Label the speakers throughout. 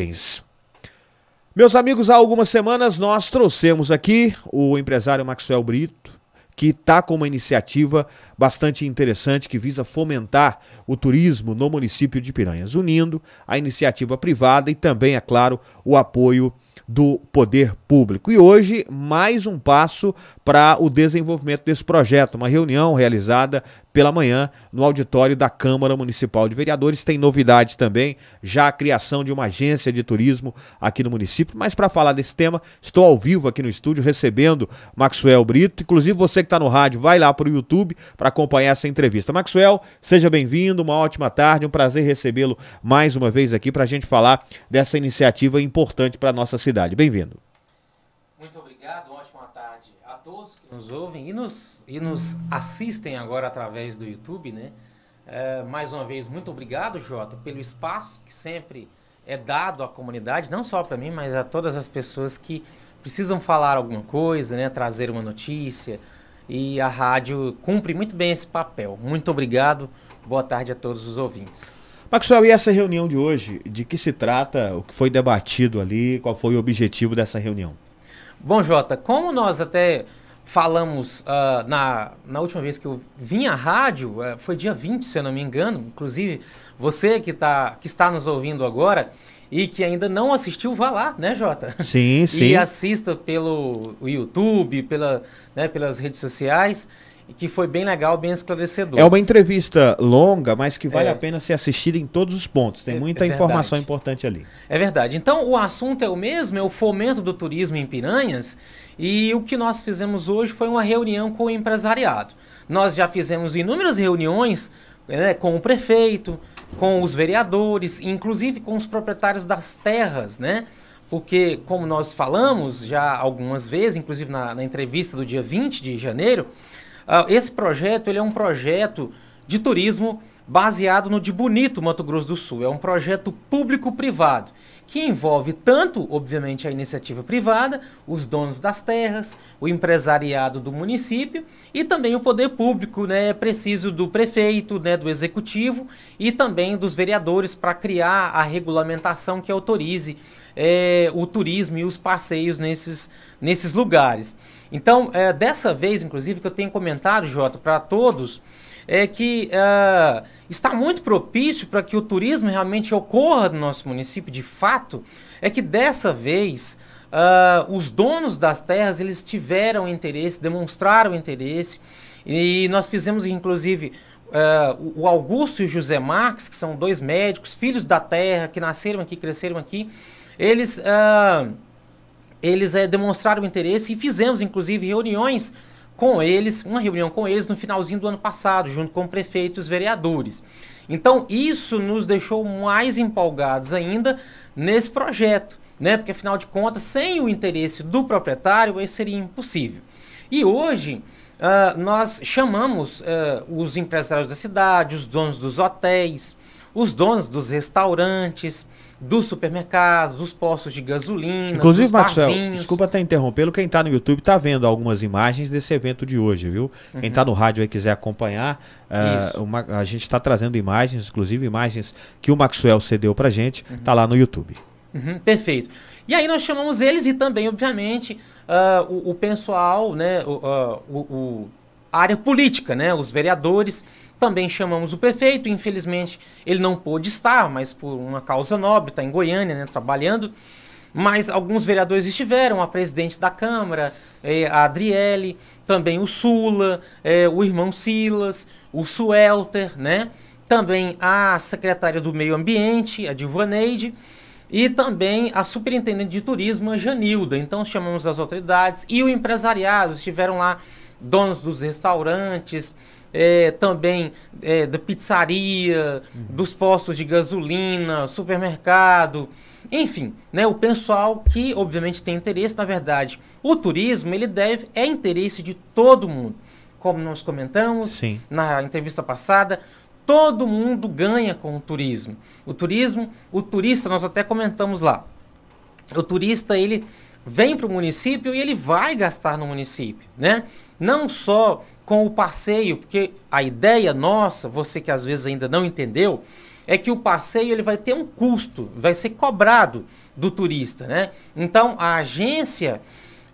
Speaker 1: imagens. Meus amigos, há algumas semanas nós trouxemos aqui o empresário Maxwell Brito, que está com uma iniciativa bastante interessante que visa fomentar o turismo no município de Piranhas, unindo a iniciativa privada e também, é claro, o apoio do poder público. E hoje, mais um passo para o desenvolvimento desse projeto, uma reunião realizada pela manhã no auditório da Câmara Municipal de Vereadores. Tem novidades também, já a criação de uma agência de turismo aqui no município. Mas para falar desse tema, estou ao vivo aqui no estúdio recebendo Maxwell Brito. Inclusive você que está no rádio, vai lá para o YouTube para acompanhar essa entrevista. Maxwell, seja bem-vindo, uma ótima tarde, um prazer recebê-lo mais uma vez aqui para a gente falar dessa iniciativa importante para a nossa cidade. Bem-vindo. Muito
Speaker 2: obrigado, ótima tarde a todos que nos ouvem e nos e nos assistem agora através do YouTube, né? É, mais uma vez, muito obrigado, Jota, pelo espaço que sempre é dado à comunidade, não só para mim, mas a todas as pessoas que precisam falar alguma coisa, né? Trazer uma notícia. E a rádio cumpre muito bem esse papel. Muito obrigado. Boa tarde a todos os ouvintes.
Speaker 1: Maxwell, e essa reunião de hoje, de que se trata, o que foi debatido ali, qual foi o objetivo dessa reunião?
Speaker 2: Bom, Jota, como nós até falamos uh, na, na última vez que eu vim à rádio, uh, foi dia 20, se eu não me engano. Inclusive, você que, tá, que está nos ouvindo agora e que ainda não assistiu, vá lá, né, Jota? Sim, sim. E assista pelo YouTube, pela, né, pelas redes sociais e que foi bem legal, bem esclarecedor. É uma
Speaker 1: entrevista longa, mas que vale é. a pena ser assistida em todos os pontos. Tem é muita é informação importante ali.
Speaker 2: É verdade. Então, o assunto é o mesmo, é o fomento do turismo em Piranhas. E o que nós fizemos hoje foi uma reunião com o empresariado. Nós já fizemos inúmeras reuniões né, com o prefeito, com os vereadores, inclusive com os proprietários das terras, né? Porque, como nós falamos já algumas vezes, inclusive na, na entrevista do dia 20 de janeiro, Uh, esse projeto ele é um projeto de turismo baseado no de Bonito, Mato Grosso do Sul. É um projeto público-privado que envolve tanto, obviamente, a iniciativa privada, os donos das terras, o empresariado do município e também o poder público, né, é preciso do prefeito, né, do executivo e também dos vereadores para criar a regulamentação que autorize é, o turismo e os passeios nesses, nesses lugares. Então, é, dessa vez, inclusive, que eu tenho comentado, Jota, para todos, é que é, está muito propício para que o turismo realmente ocorra no nosso município, de fato, é que dessa vez Uh, os donos das terras eles tiveram interesse, demonstraram interesse e nós fizemos inclusive uh, o Augusto e o José Marques, que são dois médicos, filhos da terra, que nasceram aqui, cresceram aqui, eles uh, eles é, demonstraram interesse e fizemos, inclusive, reuniões com eles, uma reunião com eles no finalzinho do ano passado, junto com prefeitos e vereadores. Então, isso nos deixou mais empolgados ainda nesse projeto, né? Porque afinal de contas, sem o interesse do proprietário, isso seria impossível. E hoje, uh, nós chamamos uh, os empresários da cidade, os donos dos hotéis, os donos dos restaurantes, dos supermercados, dos postos de gasolina, Inclusive, dos Marcelo, barzinhos.
Speaker 1: desculpa até interrompê-lo, quem está no YouTube está vendo algumas imagens desse evento de hoje, viu? Tá uhum. Quem está no rádio e quiser acompanhar, uh, ah, uma, a gente está trazendo imagens, inclusive imagens que o Maxwell cedeu para gente, está uhum. lá no YouTube.
Speaker 2: Uhum, perfeito. E aí nós chamamos eles e também, obviamente, uh, o, o, pessoal, né, o, uh, o, o área política, né, os vereadores também chamamos o prefeito, infelizmente ele não pôde estar, mas por uma causa nobre, está em Goiânia, né, trabalhando. Mas alguns vereadores estiveram, a presidente da Câmara, eh, a Adriele, também o Sula, eh, o irmão Silas, o Suelter, né? também a secretária do Meio Ambiente, a Dilvaneide, e também a superintendente de turismo, a Janilda. Então chamamos as autoridades e o empresariado, estiveram lá donos dos restaurantes, é, também é, da pizzaria, uhum. dos postos de gasolina, supermercado, enfim, né, o pessoal que obviamente tem interesse, na verdade, o turismo ele deve é interesse de todo mundo. Como nós comentamos Sim. na entrevista passada, todo mundo ganha com o turismo. O turismo, o turista, nós até comentamos lá. O turista ele vem para o município e ele vai gastar no município, né? Não só com o passeio, porque a ideia nossa, você que às vezes ainda não entendeu, é que o passeio ele vai ter um custo, vai ser cobrado do turista, né? Então a agência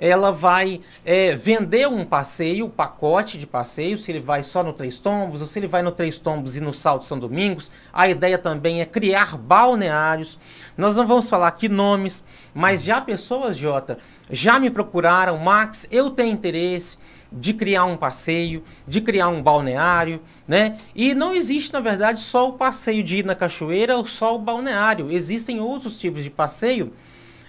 Speaker 2: ela vai é, vender um passeio, um pacote de passeio, se ele vai só no Três Tombos, ou se ele vai no Três Tombos e no Salto São Domingos. A ideia também é criar balneários. Nós não vamos falar aqui nomes, mas já pessoas, Jota, já me procuraram, Max, eu tenho interesse de criar um passeio, de criar um balneário, né? E não existe, na verdade, só o passeio de ir na cachoeira ou só o balneário. Existem outros tipos de passeio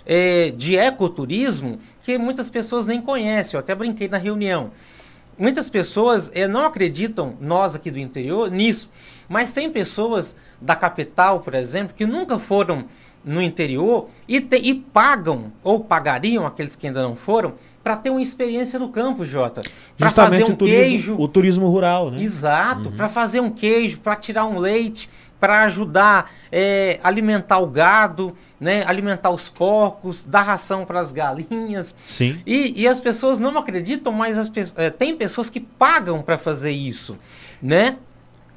Speaker 2: é, de ecoturismo que muitas pessoas nem conhecem. Eu até brinquei na reunião. Muitas pessoas é, não acreditam, nós aqui do interior, nisso. Mas tem pessoas da capital, por exemplo, que nunca foram no interior e, te, e pagam ou pagariam aqueles que ainda não foram para ter uma experiência no campo, Jota. Para fazer um o turismo, queijo. O
Speaker 1: turismo rural,
Speaker 2: né? Exato, uhum. para fazer um queijo, para tirar um leite, para ajudar é, alimentar o gado, né? alimentar os porcos, dar ração para as galinhas. Sim. E, e, as pessoas não acreditam, mas as, é, tem pessoas que pagam para fazer isso, né?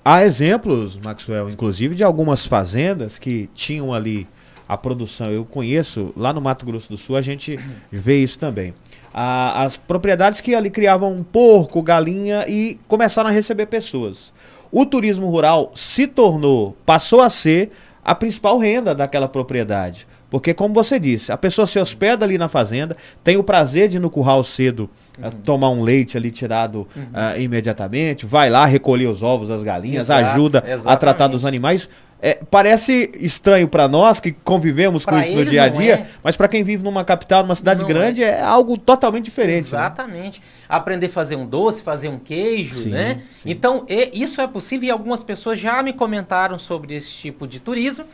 Speaker 2: Há
Speaker 1: exemplos, Maxwell, inclusive, de algumas fazendas que tinham ali a produção. Eu conheço, lá no Mato Grosso do Sul, a gente vê isso também. as propriedades que ali criavam porco, galinha e começaram a receber pessoas. O turismo rural se tornou, passou a ser a principal renda daquela propriedade. Porque, como você disse, a pessoa se hospeda ali na fazenda, tem o prazer de ir no curral cedo eh, uhum. tomar um leite ali tirado uhum. uh, imediatamente, vai lá recolher os ovos das galinhas, Exato, ajuda exatamente. a tratar dos animais. É, parece estranho para nós que convivemos pra com isso no dia a dia, é. mas para quem vive numa capital, numa cidade não grande, é. é. algo totalmente diferente. Né?
Speaker 2: Exatamente. Né? Aprender a fazer um doce, fazer um queijo, sim, né? Sim. Então, isso é possível e algumas pessoas já me comentaram sobre esse tipo de turismo.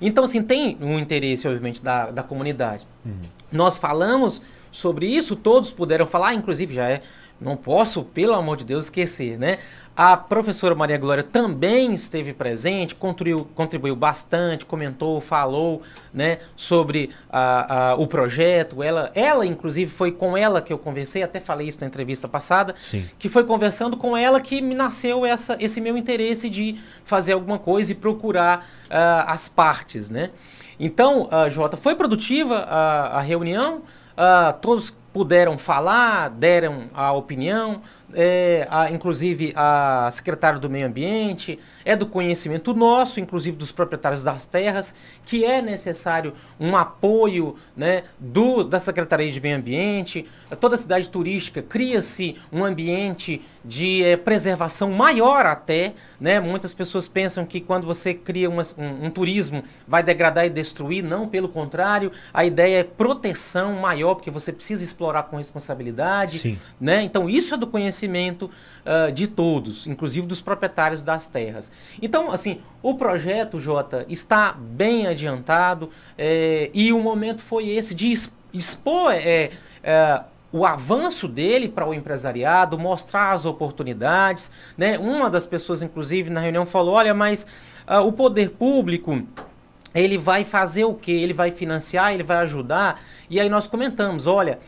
Speaker 2: Então, assim, tem um interesse, obviamente, da, da comunidade. Uhum. Nós falamos sobre isso, todos puderam falar, inclusive já é não posso, pelo amor de Deus, esquecer, né? A professora Maria Glória também esteve presente, contribuiu, contribuiu bastante, comentou, falou, né, sobre a, a, o projeto. Ela, ela, inclusive, foi com ela que eu conversei, até falei isso na entrevista passada, Sim. que foi conversando com ela que me nasceu essa, esse meu interesse de fazer alguma coisa e procurar uh, as partes, né? Então, uh, Jota, foi produtiva a, a reunião? Uh, todos puderam falar, deram a opinião, é, a, inclusive a secretária do Meio Ambiente, é do conhecimento nosso, inclusive dos proprietários das terras, que é necessário um apoio né, do, da Secretaria de Meio Ambiente. Toda cidade turística cria-se um ambiente de é, preservação maior até. Né? Muitas pessoas pensam que quando você cria uma, um, um turismo vai degradar e destruir, não, pelo contrário, a ideia é proteção maior, porque você precisa explorar com responsabilidade. Né? Então isso é do conhecimento conhecimento uh, de todos, inclusive dos proprietários das terras. Então, assim, o projeto, Jota, está bem adiantado é, e o momento foi esse de expor é, é, o avanço dele para o empresariado, mostrar as oportunidades. Né? Uma das pessoas, inclusive, na reunião falou: olha, mas uh, o poder público ele vai fazer o que? Ele vai financiar, ele vai ajudar. E aí nós comentamos: olha,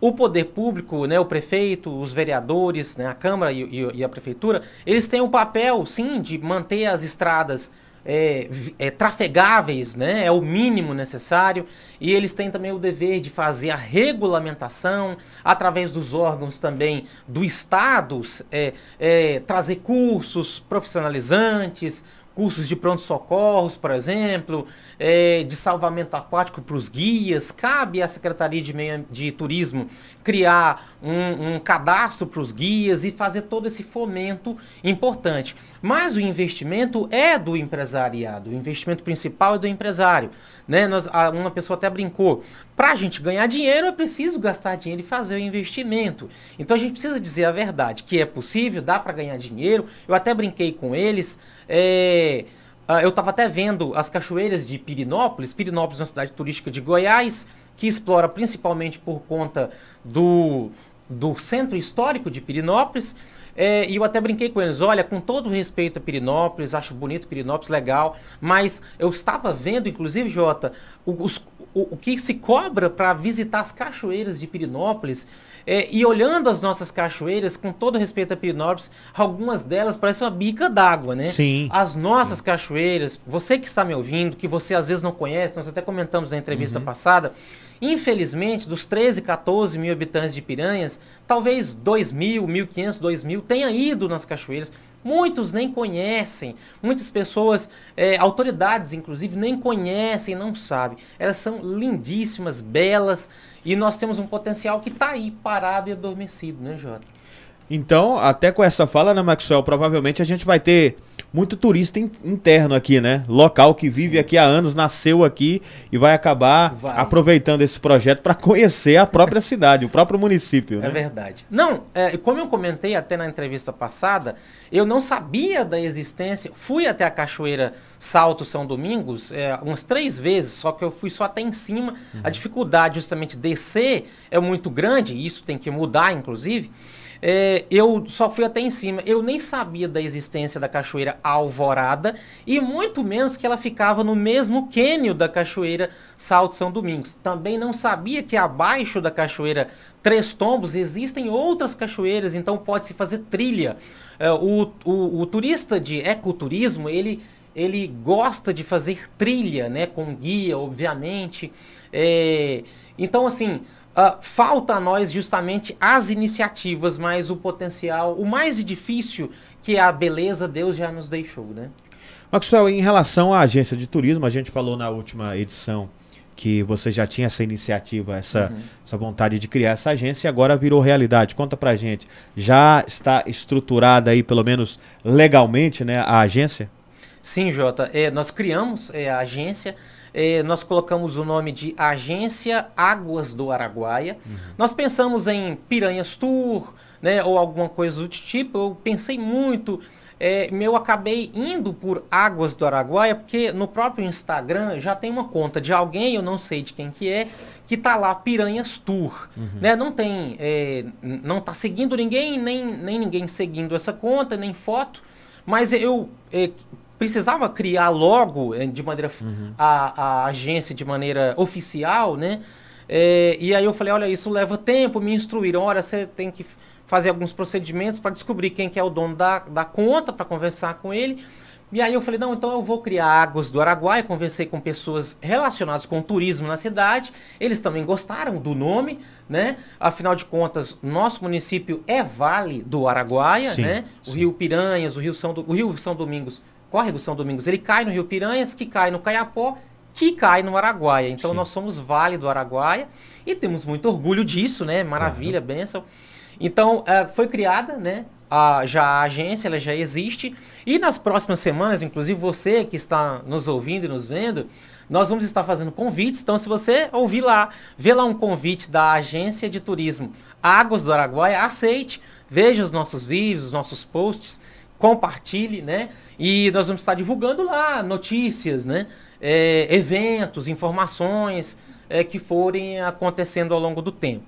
Speaker 2: o poder público, né, o prefeito, os vereadores, né, a Câmara e, e, e a Prefeitura, eles têm o um papel, sim, de manter as estradas é, é, trafegáveis, né? é o mínimo necessário, e eles têm também o dever de fazer a regulamentação, através dos órgãos também do Estado, é, é trazer cursos profissionalizantes, cursos de pronto-socorros, por exemplo, é, de salvamento aquático para os guias. Cabe à Secretaria de, Meio, de Turismo criar um, um cadastro para os guias e fazer todo esse fomento importante. Mas o investimento é do empresariado, o investimento principal é do empresário. Né? Nós, uma pessoa até brincou, para a gente ganhar dinheiro é preciso gastar dinheiro e fazer o investimento. Então a gente precisa dizer a verdade, que é possível, dá para ganhar dinheiro. Eu até brinquei com eles, é, ah, eu estava até vendo as cachoeiras de Pirinópolis, Pirinópolis é uma cidade turística de Goiás, que explora principalmente por conta do, do centro histórico de Pirinópolis, é, e eu até brinquei com eles, olha, com todo respeito a Pirinópolis, acho bonito Pirinópolis, legal, mas eu estava vendo, inclusive, Jota, os, o, o que se cobra para visitar as cachoeiras de Pirinópolis é, e olhando as nossas cachoeiras, com todo respeito a Pirinópolis, algumas delas parecem uma bica d'água, né? Sim. As nossas Sim. cachoeiras, você que está me ouvindo, que você às vezes não conhece, nós até comentamos na entrevista uhum. passada, Infelizmente, dos 13, 14 mil habitantes de Piranhas, talvez 2 mil, 1.500, 2 mil tenha ido nas cachoeiras. Muitos nem conhecem, muitas pessoas, é, autoridades inclusive, nem conhecem, não sabem. Elas são lindíssimas, belas e nós temos um potencial que está aí, parado parado e adormecido, né, Jota?
Speaker 1: Então, até com essa fala, né, Maxwell, provavelmente a gente vai ter muito turista interno aqui, né? Local que vive Sim. aqui há anos, nasceu aqui e vai acabar vai. aproveitando esse projeto para conhecer a própria cidade, o próprio município. É né? É
Speaker 2: verdade. Não, é, como eu comentei até na entrevista passada, eu não sabia da existência. Fui até a Cachoeira Salto São Domingos é, umas três vezes, só que eu fui só até em cima. Uhum. A dificuldade justamente descer é muito grande, e isso tem que mudar, inclusive. É, eu só fui até em cima. Eu nem sabia da existência da Cachoeira Alvorada e muito menos que ela ficava no mesmo quênio da Cachoeira Salto São Domingos. Também não sabia que abaixo da Cachoeira Três Tombos existem outras cachoeiras, então pode-se fazer trilha. É, o, o, o turista de ecoturismo, ele ele gosta de fazer trilha, né, com guia, obviamente. É, então, assim, Uh, falta a nós justamente as iniciativas, mas o potencial, o mais difícil que é a beleza Deus já nos deixou, né?
Speaker 1: Maxwell, em relação à agência de turismo, a gente falou na última edição que você já tinha essa iniciativa, essa, uhum. essa vontade de criar essa agência e agora virou realidade. Conta pra gente, já está estruturada aí, pelo menos legalmente, né, a agência?
Speaker 2: Sim, Jota. É, nós criamos é, a agência eh, nós colocamos o nome de Agência Águas do Araguaia. Uhum. Nós pensamos em Piranhas Tour, né, ou alguma coisa do tipo. Eu pensei muito, eh, é, eu acabei indo por Águas do Araguaia, porque no próprio Instagram já tem uma conta de alguém, eu não sei de quem que é, que tá lá Piranhas Tour, uhum. né? Não tem, é, não tá seguindo ninguém, nem, nem ninguém seguindo essa conta, nem foto. Mas eu precisava criar logo, eh, de maneira uhum. a, a, agência de maneira oficial, né? É, e aí eu falei, olha, isso leva tempo, me instruíram, olha, você tem que fazer alguns procedimentos para descobrir quem que é o dono da, da conta, para conversar com ele. E aí eu falei, não, então eu vou criar Águas do Araguaia, conversei com pessoas relacionadas com turismo na cidade, eles também gostaram do nome, né? Afinal de contas, nosso município é Vale do Araguaia, sim, né? O sim. Rio Piranhas, o Rio São, do... o Rio São Domingos córrego São Domingos, ele cai no Rio Piranhas, que cai no Caiapó, que cai no Araguaia. Então Sim. nós somos Vale do Araguaia e temos muito orgulho disso, né? Maravilha, uhum. É. benção. Então eh, foi criada, né? A, já a agência, ela já existe. E nas próximas semanas, inclusive você que está nos ouvindo e nos vendo, nós vamos estar fazendo convites. Então, se você ouvir lá, vê lá um convite da agência de turismo Águas do Araguaia, aceite, veja os nossos vídeos, os nossos posts compartilhe, né? E nós vamos estar divulgando lá notícias, né? É, eventos, informações é, que forem acontecendo ao longo do tempo.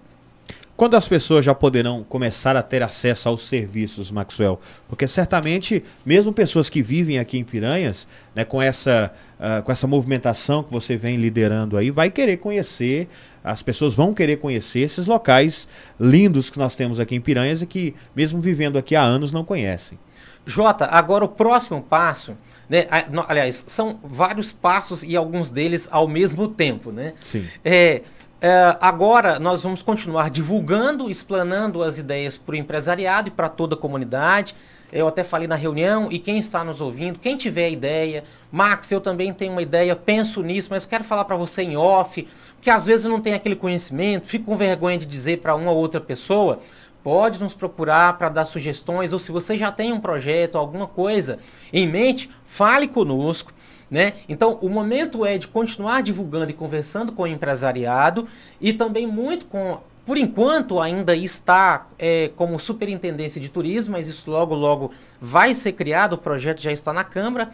Speaker 1: Quando as pessoas já poderão começar a ter acesso aos serviços, Maxwell? Porque certamente, mesmo pessoas que vivem aqui em Piranhas, né, com, essa, uh, com essa movimentação que você vem liderando aí, vai querer conhecer, as pessoas vão querer conhecer esses locais lindos que nós temos aqui em Piranhas
Speaker 2: e que, mesmo vivendo aqui há anos, não conhecem. Jota, agora o próximo passo, né? Aliás, são vários passos e alguns deles ao mesmo tempo, né? Sim. É, é, agora nós vamos continuar divulgando, explanando as ideias para o empresariado e para toda a comunidade. Eu até falei na reunião, e quem está nos ouvindo, quem tiver ideia, Max, eu também tenho uma ideia, penso nisso, mas quero falar para você em off, porque às vezes eu não tenho aquele conhecimento, fico com vergonha de dizer para uma ou outra pessoa, pode nos procurar para dar sugestões ou se você já tem um projeto, alguma coisa em mente, fale conosco. Né? Então, o momento é de continuar divulgando e conversando com o empresariado e também muito com. Por enquanto, ainda está é, como superintendência de turismo, mas isso logo, logo vai ser criado. O projeto já está na Câmara,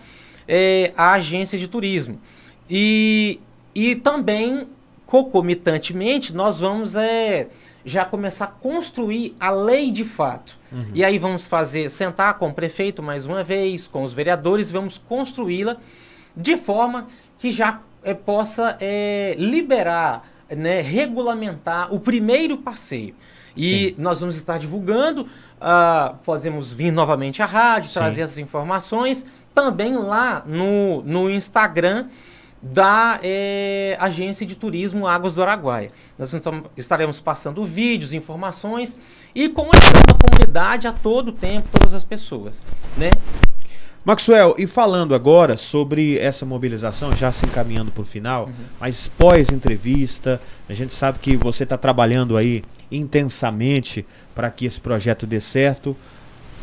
Speaker 2: é, a agência de turismo. E, e também, concomitantemente, nós vamos. É, já começar a construir a lei de fato. Uhum. E aí vamos fazer, sentar com o prefeito mais uma vez, com os vereadores, vamos construí-la de forma que já é, possa é, liberar, né, regulamentar o primeiro passeio. E Sim. nós vamos estar divulgando, uh, podemos vir novamente à rádio, Sim. trazer essas informações, também lá no, no Instagram da é, agência de turismo Águas do Araguaia. Nós então estaremos passando vídeos, informações e comunicando a comunidade a todo tempo, todas as pessoas,
Speaker 1: né? Maxwell, e falando agora sobre essa mobilização, já se encaminhando para o final, uhum. mas pós-entrevista, a gente sabe que você está trabalhando aí intensamente para que esse projeto dê certo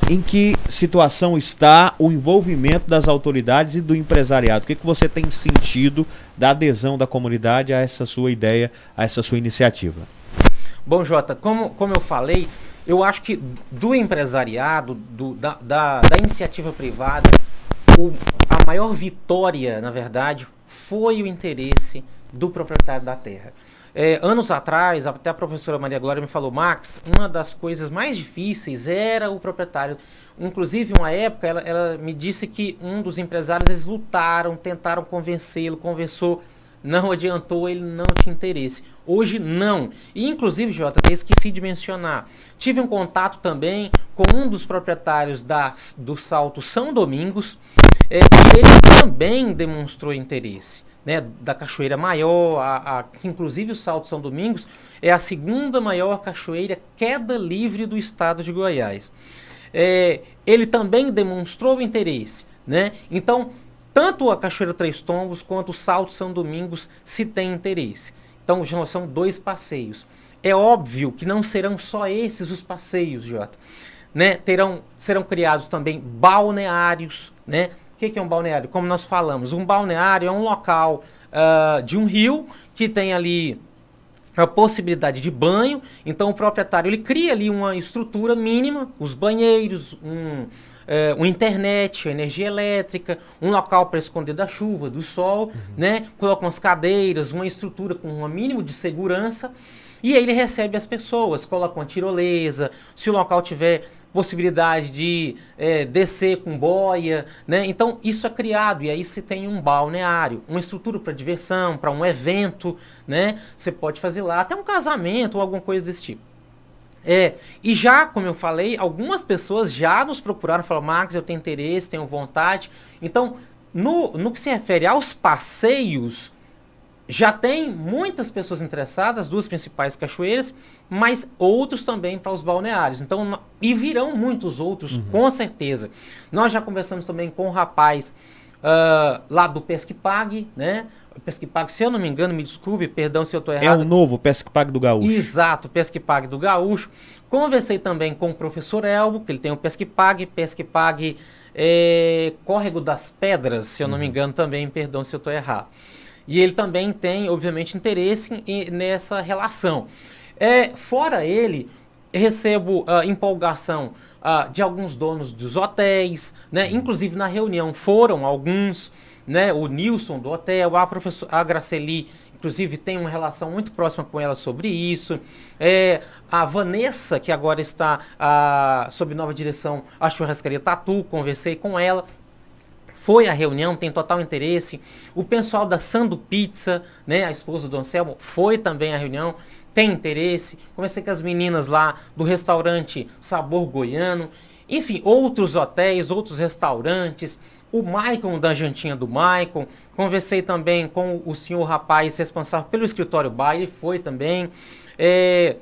Speaker 1: em que situação está o envolvimento das autoridades e do empresariado? O que, que você tem sentido da adesão da comunidade a essa sua ideia, a essa sua iniciativa?
Speaker 2: Bom, Jota, como, como eu falei, eu acho que do empresariado, do, da, da, da, iniciativa privada, o, a maior vitória, na verdade, foi o interesse do proprietário da terra. É, anos atrás, até a professora Maria Glória me falou, Max, uma das coisas mais difíceis era o proprietário. Inclusive, uma época, ela, ela me disse que um dos empresários, eles lutaram, tentaram convencê-lo, conversou, não adiantou, ele não tinha interesse. Hoje, não. E, inclusive, Jota, esqueci de mencionar, tive um contato também com um dos proprietários da, do Salto São Domingos, é, ele também demonstrou interesse. Né, da Cachoeira Maior, a, a, inclusive o Salto São Domingos, é a segunda maior cachoeira queda livre do estado de Goiás. É, ele também demonstrou interesse. Né? Então, tanto a Cachoeira Três Tombos quanto o Salto São Domingos se tem interesse. Então, já são dois passeios. É óbvio que não serão só esses os passeios, Jota. Né? Terão, serão criados também balneários, né? que, que é um balneário? Como nós falamos, um balneário é um local uh, de um rio que tem ali a possibilidade de banho. Então o proprietário ele cria ali uma estrutura mínima, os banheiros, um, é, eh, uma internet, energia elétrica, um local para esconder da chuva, do sol, uhum. né? Coloca umas cadeiras, uma estrutura com um mínimo de segurança. E aí ele recebe as pessoas, coloca uma tirolesa, se o local tiver possibilidade de é, descer com boia, né? Então isso é criado e aí se tem um balneário, uma estrutura para diversão, para um evento, né? Você pode fazer lá até um casamento ou alguma coisa desse tipo. É, e já, como eu falei, algumas pessoas já nos procuraram, falaram, Max, eu tenho interesse, tenho vontade. Então, no, no que se refere aos passeios, já tem muitas pessoas interessadas, duas principais cachoeiras, mas outros também para os balneários. Então, e virão muitos outros, uhum. com certeza. Nós já conversamos também com o um rapaz uh, lá do pague né? pague se eu não me engano, me desculpe, perdão se eu estou errado. É o
Speaker 1: novo pague do Gaúcho.
Speaker 2: Exato, pague do Gaúcho. Conversei também com o professor Elbo, que ele tem o Pesquipag, Pesquipag é, Córrego das Pedras, se eu não me uhum. engano também, perdão se eu estou errado. E ele também tem, obviamente, interesse em, nessa relação. É, fora ele, recebo uh, empolgação uh, de alguns donos dos hotéis, né? inclusive na reunião foram alguns, né? o Nilson do hotel, a, professora a Graceli, inclusive tem uma relação muito próxima com ela sobre isso, é, a Vanessa, que agora está uh, sob nova direção a Churrascaria Tatu, conversei com ela, foi à reunião, tem total interesse. O pessoal da Sando Pizza, né, a esposa do Anselmo, foi também à reunião, tem interesse. Conversei com as meninas lá do restaurante Sabor Goiano. Enfim, outros hotéis, outros restaurantes, o Maicon da Jantinha do Maicon, conversei também com o senhor rapaz responsável pelo escritório Baile, foi também. É,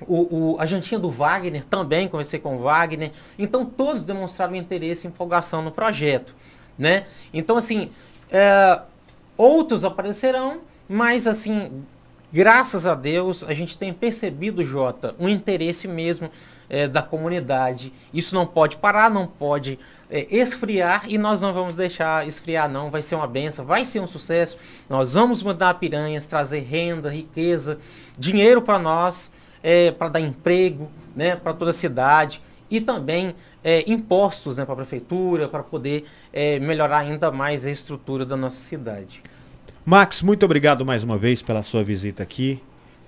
Speaker 2: o, o, a jantinha do Wagner também, conversei com o Wagner. Então, todos demonstraram interesse e empolgação no projeto. Né? Então, assim, é, outros aparecerão, mas, assim, graças a Deus, a gente tem percebido, Jota, um interesse mesmo é, da comunidade. Isso não pode parar, não pode é, esfriar e nós não vamos deixar esfriar, não. Vai ser uma benção, vai ser um sucesso. Nós vamos mudar piranhas, trazer renda, riqueza, dinheiro para nós é, para dar emprego né, para toda a cidade e também é, impostos né, para a prefeitura, para poder é, melhorar ainda mais a estrutura da nossa cidade.
Speaker 1: Max, muito obrigado mais uma vez pela sua visita aqui.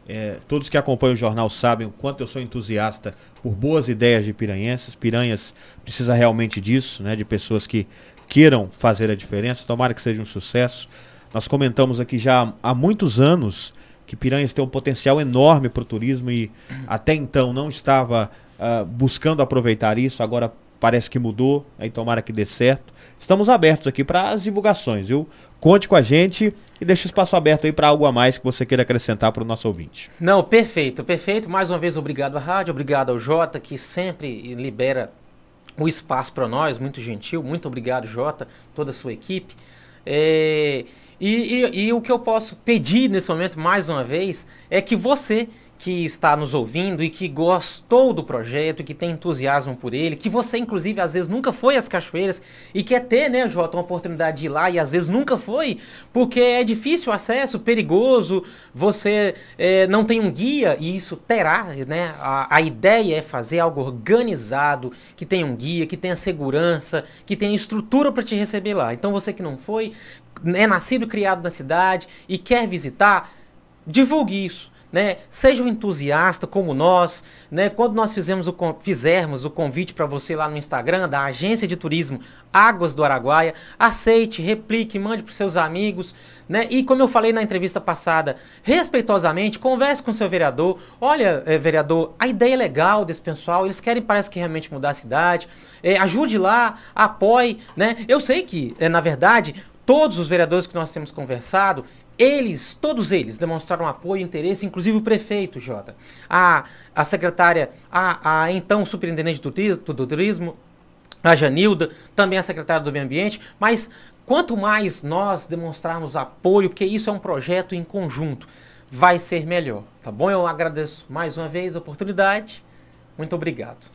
Speaker 1: É, todos que acompanham o jornal sabem o quanto eu sou entusiasta por boas ideias de piranhenses. Piranhas precisa realmente disso, né, de pessoas que queiram fazer a diferença. Tomara que seja um sucesso. Nós comentamos aqui já há muitos anos que Piranhas tem um potencial enorme para o turismo e até então não estava uh, buscando aproveitar isso, agora parece que mudou, aí tomara que dê certo. Estamos abertos aqui para as divulgações, viu? Conte com a gente e deixe o espaço aberto aí para algo a mais que você queira acrescentar para o nosso ouvinte.
Speaker 2: Não, perfeito, perfeito. Mais uma vez, obrigado à rádio, obrigado ao Jota, que sempre libera o espaço para nós, muito gentil. Muito obrigado, Jota, toda a sua equipe. É... E, e, e o que eu posso pedir nesse momento, mais uma vez, é que você que está nos ouvindo e que gostou do projeto que tem entusiasmo por ele, que você inclusive às vezes nunca foi às cachoeiras e quer ter, né, Jota, uma oportunidade de ir lá e às vezes nunca foi, porque é difícil o acesso, perigoso, você é, não tem um guia e isso terá, né? A, a ideia é fazer algo organizado, que tenha um guia, que tenha segurança, que tenha estrutura para te receber lá. Então você que não foi, é nascido e criado na cidade e quer visitar, divulgue isso. Né? Seja um entusiasta como nós, né? Quando nós fizemos o, fizermos o convite para você lá no Instagram da agência de turismo Águas do Araguaia, aceite, replique, mande para seus amigos, né? E como eu falei na entrevista passada, respeitosamente converse com seu vereador. Olha, eh, vereador, a ideia é legal desse pessoal. Eles querem, parece que realmente mudar a cidade. Eh, ajude lá, apoie, né? Eu sei que, eh, na verdade, Todos os vereadores que nós temos conversado, eles, todos eles, demonstraram apoio e interesse, inclusive o prefeito, Jota. A, a secretária, a, a então superintendente do, do turismo, a Janilda, também a secretária do Meio Ambiente, mas quanto mais nós demonstrarmos apoio, que isso é um projeto em conjunto, vai ser melhor, tá bom? Eu agradeço mais uma vez a oportunidade. Muito obrigado.